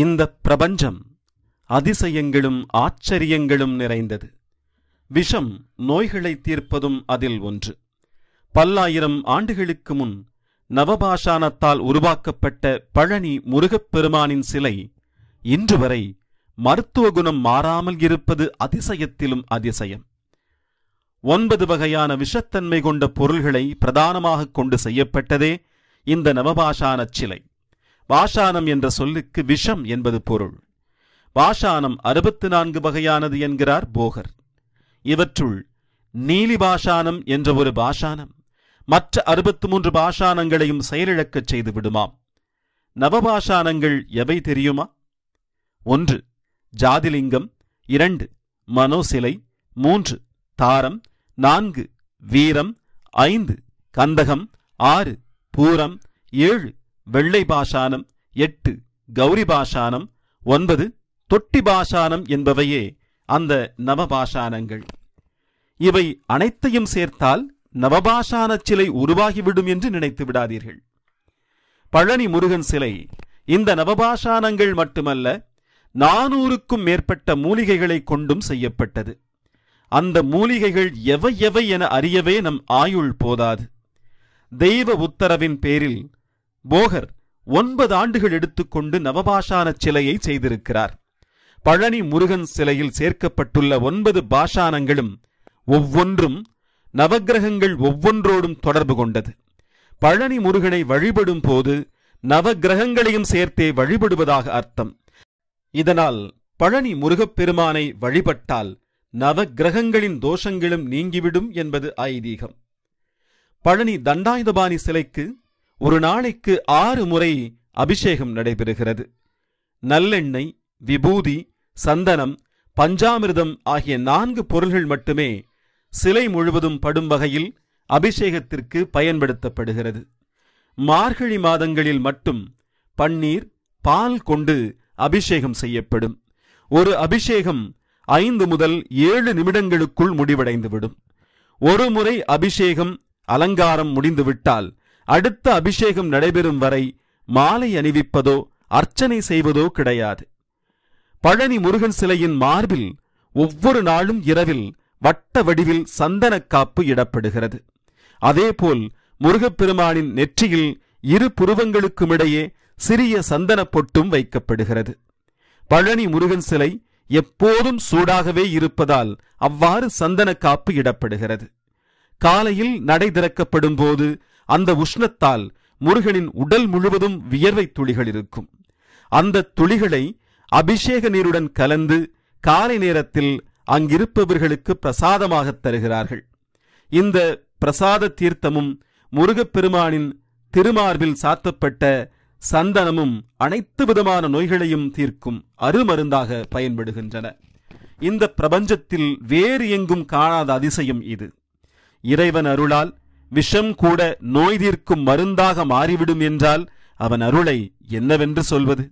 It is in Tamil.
இந்த பிரபஞ்சம் அதிசயங்களும் ஆச்சரியங்களும் நிறைந்தது விஷம் நோய்களை தீர்ப்பதும் அதில் ஒன்று பல்லாயிரம் ஆண்டுகளுக்கு முன் நவபாஷானத்தால் உருவாக்கப்பட்ட பழனி முருகப்பெருமானின் சிலை இன்று வரை மருத்துவ குணம் மாறாமல் இருப்பது அதிசயத்திலும் அதிசயம் ஒன்பது வகையான விஷத்தன்மை கொண்ட பொருள்களை பிரதானமாக கொண்டு செய்யப்பட்டதே இந்த நவபாஷான சிலை பாஷானம் என்ற சொல்லுக்கு விஷம் என்பது பொருள் பாஷானம் அறுபத்து நான்கு வகையானது என்கிறார் போகர் இவற்றுள் நீலி பாஷானம் என்ற ஒரு பாஷானம் மற்ற அறுபத்து மூன்று பாஷானங்களையும் செயலிழக்கச் செய்து விடுமாம் நவபாஷானங்கள் எவை தெரியுமா ஒன்று ஜாதிலிங்கம் இரண்டு மனோசிலை மூன்று தாரம் நான்கு வீரம் ஐந்து கந்தகம் ஆறு பூரம் ஏழு வெள்ளை பாஷானம் எட்டு கௌரி பாஷானம் ஒன்பது தொட்டி பாஷானம் என்பவையே அந்த நவபாஷானங்கள் இவை அனைத்தையும் சேர்த்தால் நவபாஷான சிலை உருவாகிவிடும் என்று நினைத்து விடாதீர்கள் பழனி முருகன் சிலை இந்த நவபாஷானங்கள் மட்டுமல்ல நானூறுக்கும் மேற்பட்ட மூலிகைகளை கொண்டும் செய்யப்பட்டது அந்த மூலிகைகள் எவை எவை என அறியவே நம் ஆயுள் போதாது தெய்வ உத்தரவின் பேரில் போகர் ஒன்பது ஆண்டுகள் எடுத்துக்கொண்டு நவபாஷான சிலையை செய்திருக்கிறார் பழனி முருகன் சிலையில் சேர்க்கப்பட்டுள்ள ஒன்பது பாஷானங்களும் ஒவ்வொன்றும் நவகிரகங்கள் ஒவ்வொன்றோடும் தொடர்பு கொண்டது பழனி முருகனை வழிபடும் போது நவகிரகங்களையும் சேர்த்தே வழிபடுவதாக அர்த்தம் இதனால் பழனி முருகப்பெருமானை வழிபட்டால் நவகிரகங்களின் தோஷங்களும் நீங்கிவிடும் என்பது ஐதீகம் பழனி தண்டாயுதபாணி சிலைக்கு ஒரு நாளைக்கு ஆறு முறை அபிஷேகம் நடைபெறுகிறது நல்லெண்ணெய் விபூதி சந்தனம் பஞ்சாமிர்தம் ஆகிய நான்கு பொருள்கள் மட்டுமே சிலை முழுவதும் படும் வகையில் அபிஷேகத்திற்கு பயன்படுத்தப்படுகிறது மார்கழி மாதங்களில் மட்டும் பன்னீர் பால் கொண்டு அபிஷேகம் செய்யப்படும் ஒரு அபிஷேகம் ஐந்து முதல் ஏழு நிமிடங்களுக்குள் முடிவடைந்துவிடும் ஒரு முறை அபிஷேகம் அலங்காரம் முடிந்துவிட்டால் அடுத்த அபிஷேகம் நடைபெறும் வரை மாலை அணிவிப்பதோ அர்ச்சனை செய்வதோ கிடையாது பழனி முருகன் சிலையின் மார்பில் ஒவ்வொரு நாளும் இரவில் வட்ட வடிவில் சந்தனக்காப்பு காப்பு இடப்படுகிறது அதேபோல் முருகப்பெருமானின் நெற்றியில் இரு புருவங்களுக்குமிடையே சிறிய சந்தன பொட்டும் வைக்கப்படுகிறது பழனி முருகன் சிலை எப்போதும் சூடாகவே இருப்பதால் அவ்வாறு சந்தன காப்பு இடப்படுகிறது காலையில் நடை திறக்கப்படும் போது அந்த உஷ்ணத்தால் முருகனின் உடல் முழுவதும் வியர்வை துளிகள் இருக்கும் அந்த துளிகளை அபிஷேக நீருடன் கலந்து காலை நேரத்தில் அங்கிருப்பவர்களுக்கு பிரசாதமாக தருகிறார்கள் இந்த பிரசாத தீர்த்தமும் முருகப்பெருமானின் திருமார்பில் சாத்தப்பட்ட சந்தனமும் அனைத்து விதமான நோய்களையும் தீர்க்கும் அருமருந்தாக பயன்படுகின்றன இந்த பிரபஞ்சத்தில் வேறு எங்கும் காணாத அதிசயம் இது இறைவன் அருளால் விஷம் கூட நோய் தீர்க்கும் மருந்தாக மாறிவிடும் என்றால் அவன் அருளை என்னவென்று சொல்வது